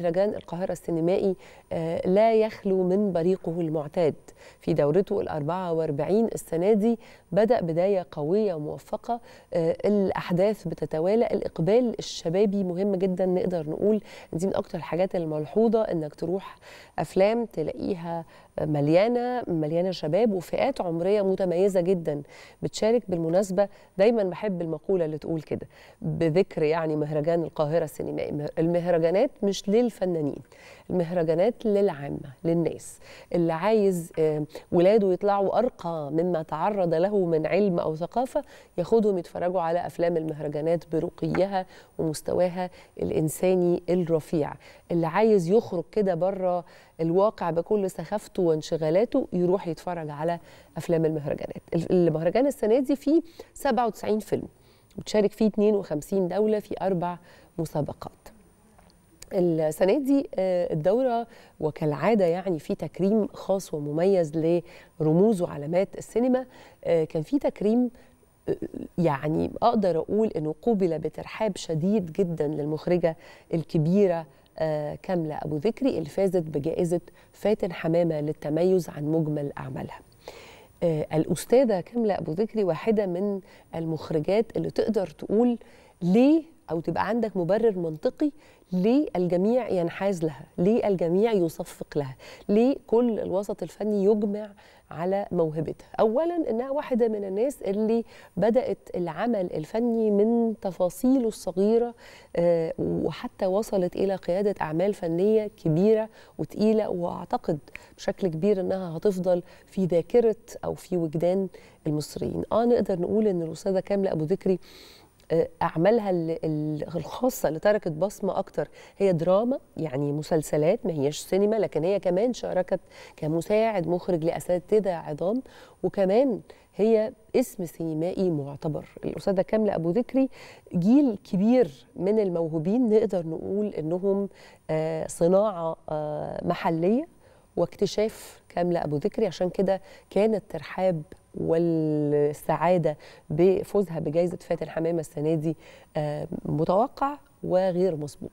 مهرجان القاهرة السينمائي آه، لا يخلو من بريقه المعتاد في دورته ال 44 السنة دي بدأ بداية قوية وموفقة آه، الأحداث بتتوالى الإقبال الشبابي مهم جدا نقدر نقول دي من أكتر الحاجات الملحوظة إنك تروح أفلام تلاقيها مليانة مليانة شباب وفئات عمرية متميزة جدا بتشارك بالمناسبة دايما بحب المقولة اللي تقول كده بذكر يعني مهرجان القاهرة السينمائي المهرجانات مش ليه للفنانين المهرجانات للعامه للناس اللي عايز آه، ولاده يطلعوا ارقى مما تعرض له من علم او ثقافه ياخدهم يتفرجوا على افلام المهرجانات برقيها ومستواها الانساني الرفيع اللي عايز يخرج كده بره الواقع بكل سخافته وانشغالاته يروح يتفرج على افلام المهرجانات المهرجان السنه دي فيه 97 فيلم وتشارك فيه 52 دوله في اربع مسابقات السنة دي آه، الدورة وكالعادة يعني في تكريم خاص ومميز لرموز وعلامات السينما آه، كان في تكريم آه، يعني أقدر أقول أنه قوبل بترحاب شديد جدا للمخرجة الكبيرة كاملة أبو ذكري اللي فازت بجائزة فاتن حمامة للتميز عن مجمل أعمالها الأستاذة كاملة أبو ذكري واحدة من المخرجات اللي تقدر تقول ليه او تبقى عندك مبرر منطقي ليه الجميع ينحاز لها ليه الجميع يصفق لها ليه كل الوسط الفني يجمع على موهبتها اولا انها واحده من الناس اللي بدات العمل الفني من تفاصيله الصغيره آه، وحتى وصلت الى قياده اعمال فنيه كبيره وتقيله واعتقد بشكل كبير انها هتفضل في ذاكره او في وجدان المصريين اه نقدر نقول ان الاستاذه كامله ابو ذكري اعمالها الخاصه اللي تركت بصمه اكتر هي دراما يعني مسلسلات ما هيش سينما لكن هي كمان شاركت كمساعد مخرج لاساتذه عظام وكمان هي اسم سينمائي معتبر الأستاذة كاملة أبو ذكري جيل كبير من الموهوبين نقدر نقول إنهم آه، صناعة آه، محلية واكتشاف كاملة أبو ذكري عشان كده كان الترحاب والسعاده بفوزها بجائزه فاتن حمامه السنه دي آه، متوقع وغير مسبوق